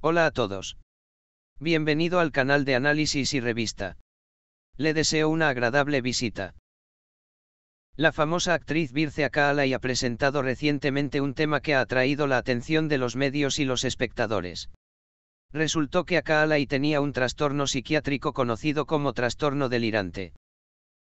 Hola a todos. Bienvenido al canal de análisis y revista. Le deseo una agradable visita. La famosa actriz Birce y ha presentado recientemente un tema que ha atraído la atención de los medios y los espectadores. Resultó que Akala tenía un trastorno psiquiátrico conocido como trastorno delirante.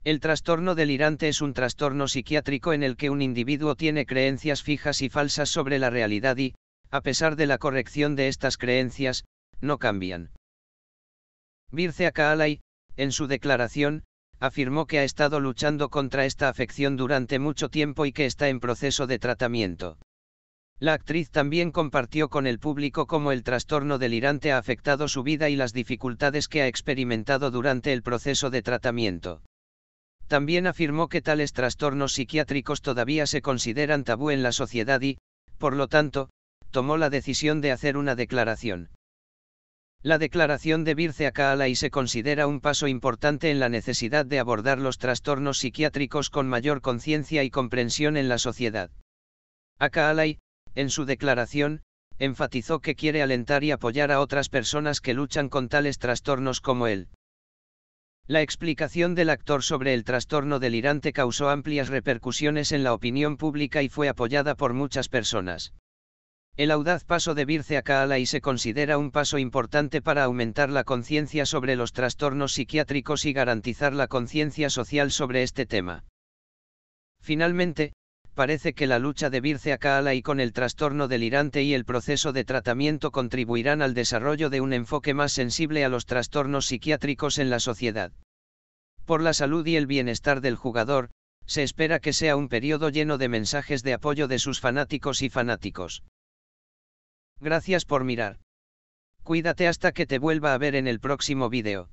El trastorno delirante es un trastorno psiquiátrico en el que un individuo tiene creencias fijas y falsas sobre la realidad y, a pesar de la corrección de estas creencias, no cambian. Birce Kaalay, en su declaración, afirmó que ha estado luchando contra esta afección durante mucho tiempo y que está en proceso de tratamiento. La actriz también compartió con el público cómo el trastorno delirante ha afectado su vida y las dificultades que ha experimentado durante el proceso de tratamiento. También afirmó que tales trastornos psiquiátricos todavía se consideran tabú en la sociedad y, por lo tanto, tomó la decisión de hacer una declaración. La declaración de Birce Akaala se considera un paso importante en la necesidad de abordar los trastornos psiquiátricos con mayor conciencia y comprensión en la sociedad. Akaalai, en su declaración, enfatizó que quiere alentar y apoyar a otras personas que luchan con tales trastornos como él. La explicación del actor sobre el trastorno delirante causó amplias repercusiones en la opinión pública y fue apoyada por muchas personas. El audaz paso de Birce a y se considera un paso importante para aumentar la conciencia sobre los trastornos psiquiátricos y garantizar la conciencia social sobre este tema. Finalmente, parece que la lucha de Birce a y con el trastorno delirante y el proceso de tratamiento contribuirán al desarrollo de un enfoque más sensible a los trastornos psiquiátricos en la sociedad. Por la salud y el bienestar del jugador, se espera que sea un periodo lleno de mensajes de apoyo de sus fanáticos y fanáticos. Gracias por mirar. Cuídate hasta que te vuelva a ver en el próximo video.